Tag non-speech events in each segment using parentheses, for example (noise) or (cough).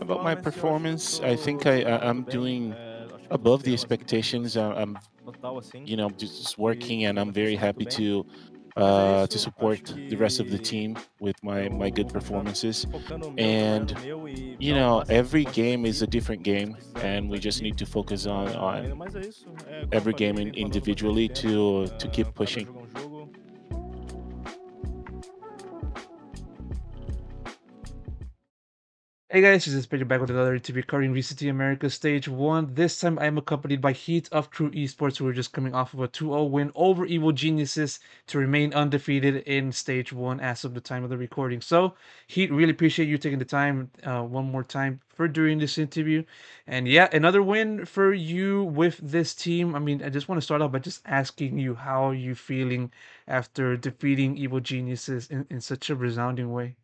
About my performance, I think I, I'm doing eh, above the expectations. I'm, you know, just working, and I'm very happy to uh, to support the rest of the team with my my good performances. And you know, every game is a different game, and we just need to focus on on every game individually to eh, to keep pushing. Hey guys, this is Pedro back with another interview covering VCT America Stage 1. This time I'm accompanied by Heat of Crew Esports who are just coming off of a 2-0 win over Evil Geniuses to remain undefeated in Stage 1 as of the time of the recording. So, Heat, really appreciate you taking the time uh, one more time for doing this interview. And yeah, another win for you with this team. I mean, I just want to start off by just asking you how are you feeling after defeating Evil Geniuses in, in such a resounding way?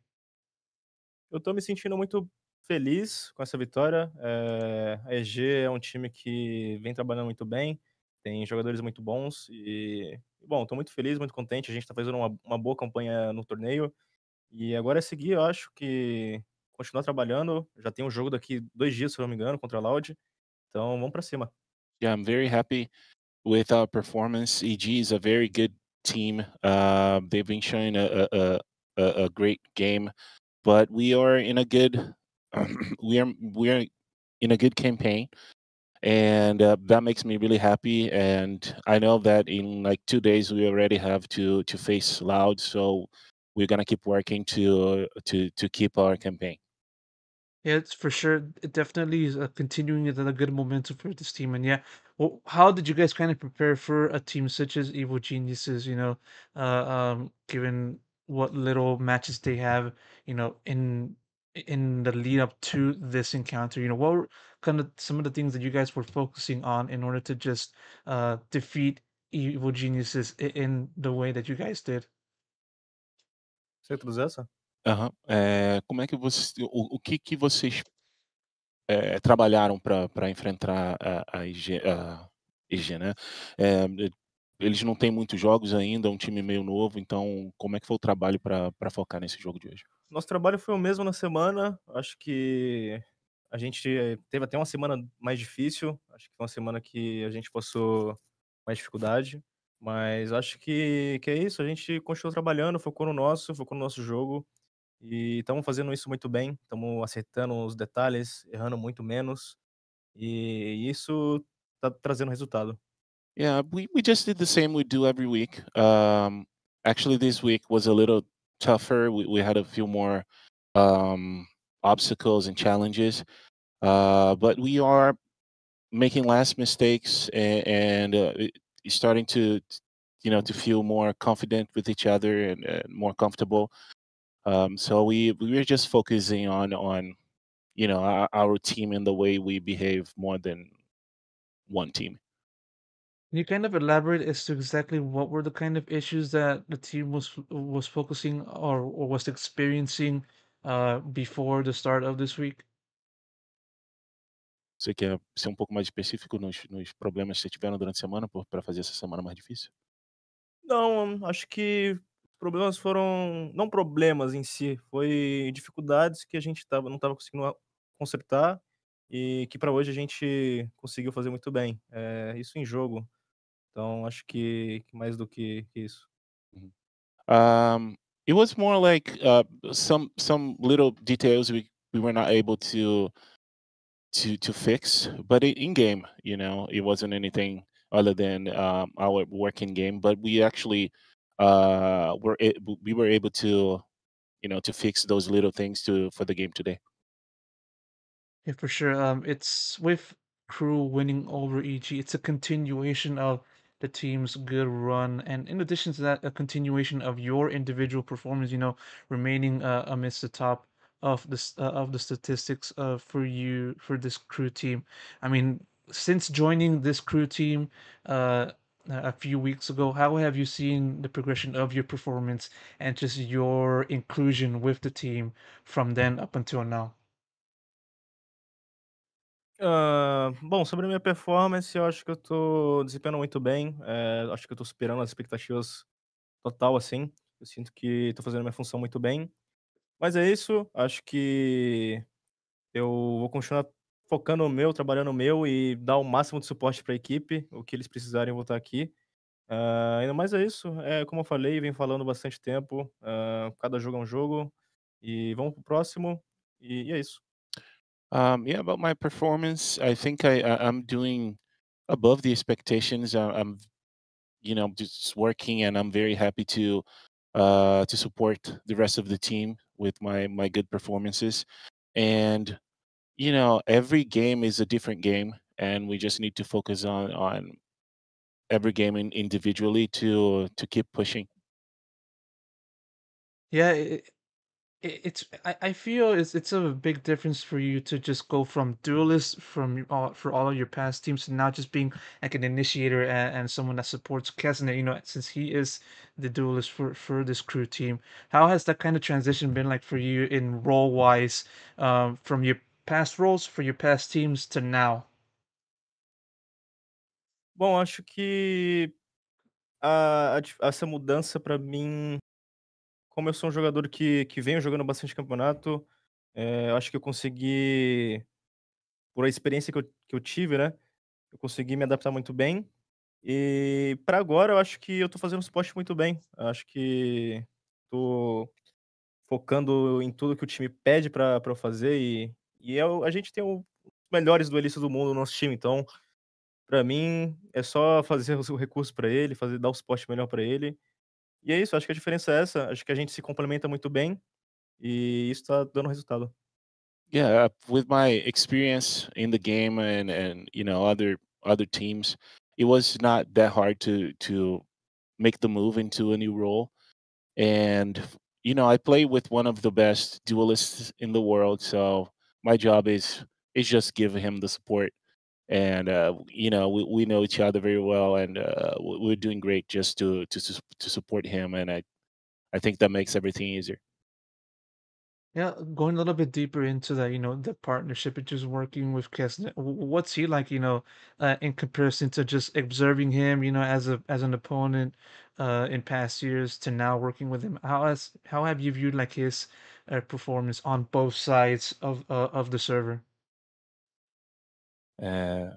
eu tô me sentindo muito feliz com essa vitória. É, a EG é um time que vem trabalhando muito bem, tem jogadores muito bons e, bom, estou muito feliz, muito contente. A gente está fazendo uma, uma boa campanha no torneio e agora é seguir, eu acho que continuar trabalhando. Já tem um jogo daqui dois dias, se não me engano, contra a Loud. Então, vamos para cima. Yeah, I'm very happy with our performance. EG is a very good team. Uh, they've been showing a, a, a, a great game, but we are in a good (clears throat) we are we are in a good campaign, and uh, that makes me really happy. And I know that in like two days we already have to to face Loud, so we're gonna keep working to to to keep our campaign. Yeah, it's for sure. It definitely is a continuing a good momentum for this team. And yeah, well, how did you guys kind of prepare for a team such as Evil Geniuses? You know, uh, um, given what little matches they have, you know, in in the lead up to this encounter you know what were kind of some of the things that you guys were focusing on in order to just uh defeat evil geniuses in the way that you guys did você traduz é, eh, como é que você o, o que que vocês é, trabalharam para enfrentar a, a, IG, a IG né é, eles não têm muitos jogos ainda é um time meio novo então como é que foi o trabalho para focar nesse jogo de hoje nosso trabalho foi o mesmo na semana. Acho que a gente teve até uma semana mais difícil. Acho que foi uma semana que a gente passou mais dificuldade. Mas acho que, que é isso. A gente continuou trabalhando, focou no nosso, focou no nosso jogo. E estamos fazendo isso muito bem. Estamos acertando os detalhes, errando muito menos. E isso está trazendo resultado. Yeah, we, we just did the same we do every week. Um, actually, this week was a little tougher. We, we had a few more um, obstacles and challenges, uh, but we are making less mistakes and, and uh, starting to, you know, to feel more confident with each other and, and more comfortable. Um, so we we were just focusing on on, you know, our, our team and the way we behave more than one team. Can you kind of elaborate as to exactly what were the kind of issues that the team was was focusing or, or was experiencing uh, before the start of this week? Você quer ser um pouco mais específico nos, nos problemas que vocês tiveram durante a semana para fazer essa semana mais difícil? Não, acho que problemas foram não problemas em si, foi dificuldades que a gente tava, não estava conseguindo consertar e que para hoje a gente conseguiu fazer muito bem. É, isso em jogo Então, acho que, mais do que, isso. Um, it was more like uh, some some little details we we were not able to to to fix, but in game, you know, it wasn't anything other than um, our working game. But we actually uh, were we were able to you know to fix those little things to for the game today. Yeah, for sure. Um, it's with Crew winning over EG. It's a continuation of the team's good run, and in addition to that, a continuation of your individual performance. You know, remaining uh, amidst the top of the uh, of the statistics uh, for you for this crew team. I mean, since joining this crew team uh, a few weeks ago, how have you seen the progression of your performance and just your inclusion with the team from then up until now? Uh, bom, sobre a minha performance, eu acho que eu tô desempenhando muito bem. É, acho que eu tô superando as expectativas total, assim. Eu sinto que tô fazendo minha função muito bem. Mas é isso. Acho que eu vou continuar focando no meu, trabalhando no meu e dar o máximo de suporte para a equipe. O que eles precisarem, eu vou estar tá aqui. Uh, ainda mais é isso. É, como eu falei, vem falando bastante tempo. Uh, cada jogo é um jogo. E vamos pro próximo. e, e é isso. Um, yeah, about my performance, I think I, I am doing above the expectations. Uh, I, am you know, just working, and I'm very happy to uh, to support the rest of the team with my my good performances. And you know, every game is a different game, and we just need to focus on on every game individually to to keep pushing. Yeah, it's I, I feel it's it's a big difference for you to just go from duelist from all for all of your past teams to now just being like an initiator and, and someone that supports Kesner, you know, since he is the duelist for for this crew team. How has that kind of transition been like for you in role wise, um, from your past roles for your past teams to now? Bom, acho que ah, a, a essa mudança para mim como eu sou um jogador que, que venho jogando bastante campeonato, é, acho que eu consegui, por a experiência que eu, que eu tive, né? Eu consegui me adaptar muito bem. E para agora, eu acho que eu tô fazendo suporte muito bem. Eu acho que tô focando em tudo que o time pede para eu fazer. E, e eu, é a gente tem os melhores duelistas do mundo no nosso time, então para mim é só fazer o recurso para ele, fazer dar o suporte melhor para ele E é isso, acho que a diferença é essa. Acho que a gente se complementa muito bem e isso está dando resultado. Yeah, uh, with my experience in the game and and you know other other teams, it was not that hard to to make the move into a new role. And you know, I play with one of the best duelists in the world, so my job is is just give him the support and uh, you know we, we know each other very well and uh, we're doing great just to to to support him and i i think that makes everything easier yeah going a little bit deeper into that you know the partnership and just working with Kesner, what's he like you know uh, in comparison to just observing him you know as a as an opponent uh, in past years to now working with him how has how have you viewed like his uh, performance on both sides of uh, of the server É,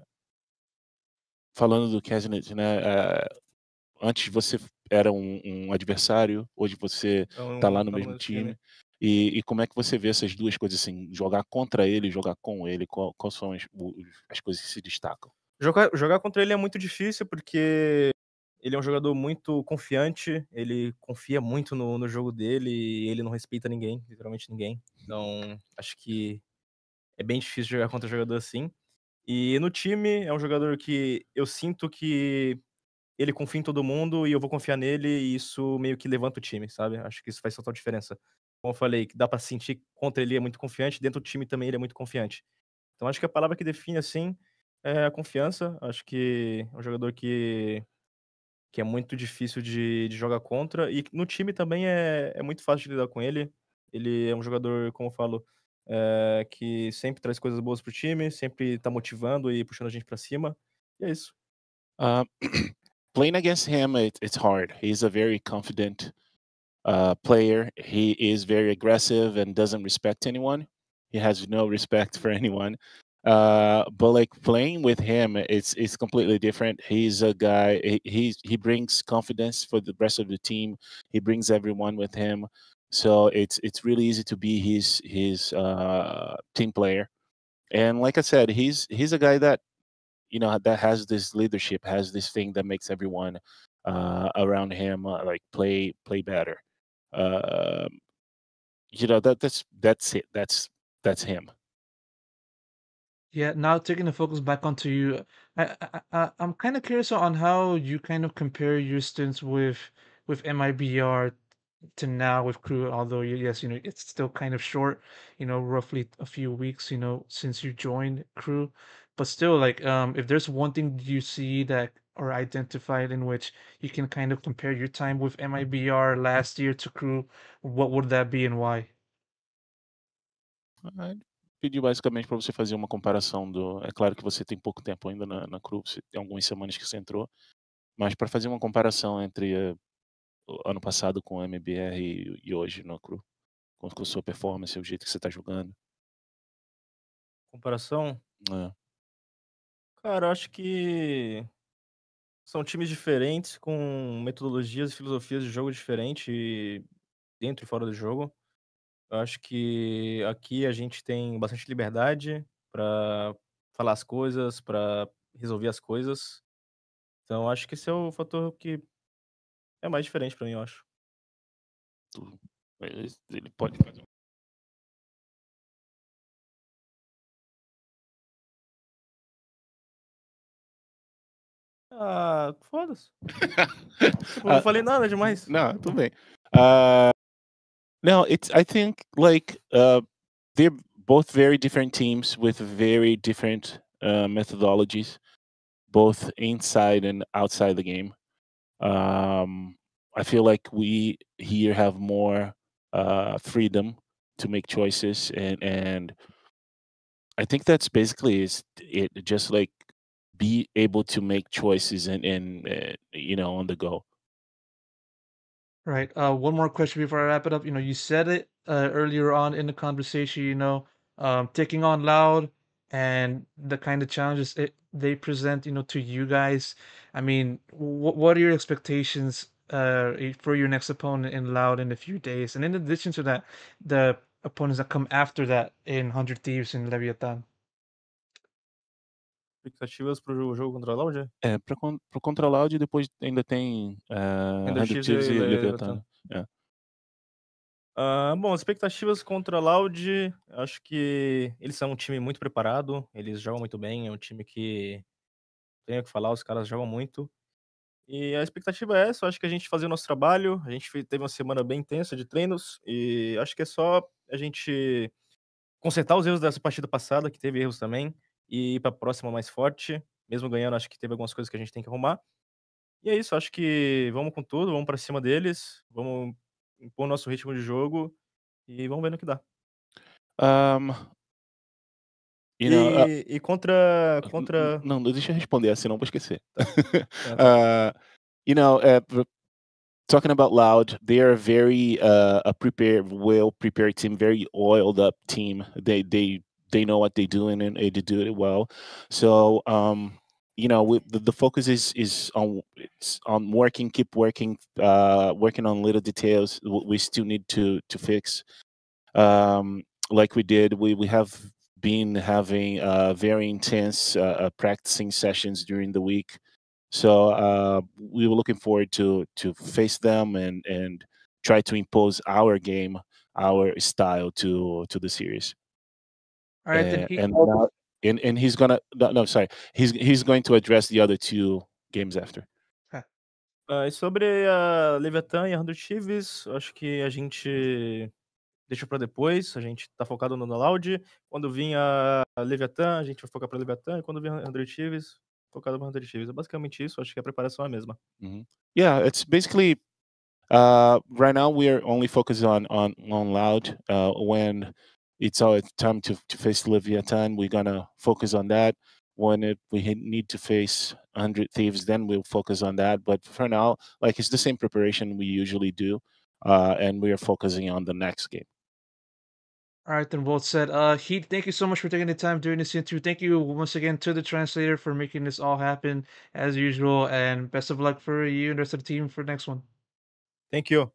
falando do Kesnet, né? É, antes você era um, um, adversário, hoje você então, tá lá no tá mesmo time. time. E, e, como é que você vê essas duas coisas assim, jogar contra ele, jogar com ele? quais são as, as coisas que se destacam? Jogar, jogar contra ele é muito difícil porque ele é um jogador muito confiante, ele confia muito no, no jogo dele e ele não respeita ninguém, literalmente ninguém. Então, acho que é bem difícil jogar contra um jogador assim. E no time é um jogador que eu sinto que ele confia em todo mundo e eu vou confiar nele e isso meio que levanta o time, sabe? Acho que isso faz total diferença. Como eu falei, dá para sentir contra ele é muito confiante, dentro do time também ele é muito confiante. Então acho que a palavra que define assim é a confiança. Acho que é um jogador que que é muito difícil de, de jogar contra e no time também é, é muito fácil de lidar com ele. Ele é um jogador, como eu falo, é, eh, que sempre traz coisas boas time, sempre motivando e puxando a gente para cima. E é isso. Uh, (clears throat) playing against him, it, it's hard. He's a very confident uh, player. He is very aggressive and doesn't respect anyone. He has no respect for (laughs) anyone. Uh, but like playing with him, it's it's completely different. He's a guy. He he brings confidence for the rest of the team. He brings everyone with him. So it's it's really easy to be his his uh, team player. And like I said, he's he's a guy that you know that has this leadership, has this thing that makes everyone uh, around him uh, like play play better. Uh, you know that that's that's it. That's that's him. Yeah, now taking the focus back onto you, I, I, am kind of curious on how you kind of compare your stints with with MIBR to now with crew although yes you know it's still kind of short you know roughly a few weeks you know since you joined crew but still like um if there's one thing you see that or identified in which you can kind of compare your time with MIBR last year to crew what would that be and why pediu basicamente para você fazer uma comparação do é claro que você tem pouco tempo ainda na, na crew você tem algumas semanas que você entrou mas para fazer uma comparação entre eh, ano passado com o MBR e, e hoje no Cru? Quanto com a sua performance, o jeito que você tá jogando? Comparação? É. Cara, acho que são times diferentes, com metodologias e filosofias de jogo diferentes, dentro e fora do jogo. Eu acho que aqui a gente tem bastante liberdade para falar as coisas, para resolver as coisas. Então, acho que esse é o fator que é mais diferente para mim, eu acho. Ele pode fazer Ah, foda-se. eu (laughs) não ah, falei nada demais. Não, tudo bem. Uh, ah, now it's, I think, like, uh, they're both very different teams with very different uh, methodologies, both inside and outside the game. Um, I feel like we here have more uh, freedom to make choices, and and I think that's basically is it. Just like be able to make choices and and uh, you know on the go. Right. Uh, one more question before I wrap it up. You know, you said it uh, earlier on in the conversation. You know, um, taking on loud and the kind of challenges it, they present you know to you guys i mean wh- what are your expectations uh for your next opponent in loud in a few days and in addition to that the opponents that come after that in 100 Thieves and Leviathan expectativas para o jogo contra a Loud? É, para o contra a Loud depois ainda tem uh, Ender Chiefs e, e Leviathan. É. bom ah, bom, expectativas contra a Loud, acho que eles são um time muito preparado, eles jogam muito bem, é um time que tenho o que falar, os caras jogam muito. E a expectativa é essa, acho que a gente fazer o nosso trabalho, a gente teve uma semana bem intensa de treinos e acho que é só a gente consertar os erros dessa partida passada, que teve erros também, e ir para a próxima mais forte, mesmo ganhando, acho que teve algumas coisas que a gente tem que arrumar. E é isso, acho que vamos com tudo, vamos para cima deles, vamos impor nosso ritmo de jogo e vamos ver no que dá. Um, e, e, ah, contra, contra. Não, não, deixa eu responder assim, não vou esquecer. uh, you know, uh, talking about Loud, they are very uh, a prepared, well prepared team, very oiled up team. They they they know what they're doing and they do it well. So um, you know we, the, the focus is is on it's on working keep working uh working on little details we still need to to fix um like we did we we have been having uh very intense uh, uh practicing sessions during the week so uh we were looking forward to to face them and and try to impose our game our style to to the series all right and, and now, and and he's gonna no, no sorry he's he's going to address the other two games after. É. Uh, sobre a Leviathan e a 100 Chives, acho que a gente deixa para depois. A gente tá focado no Loud. Quando vir a Leviathan, a gente vai focar para Leviathan. E quando vir a 100 Chives, focado para 100 Chives. É basicamente isso. Acho que a preparação é a mesma. Mm -hmm. Yeah, it's basically uh, right now we are only focused on on on Loud uh, when it's our time to, to face Leviathan. We're gonna focus on that. When it, we need to face 100 thieves, then we'll focus on that. But for now, like it's the same preparation we usually do, uh, and we are focusing on the next game. All right, then, both said. Uh, Heath, thank you so much for taking the time doing this interview. Thank you once again to the translator for making this all happen as usual, and best of luck for you and the rest of the team for the next one. Thank you.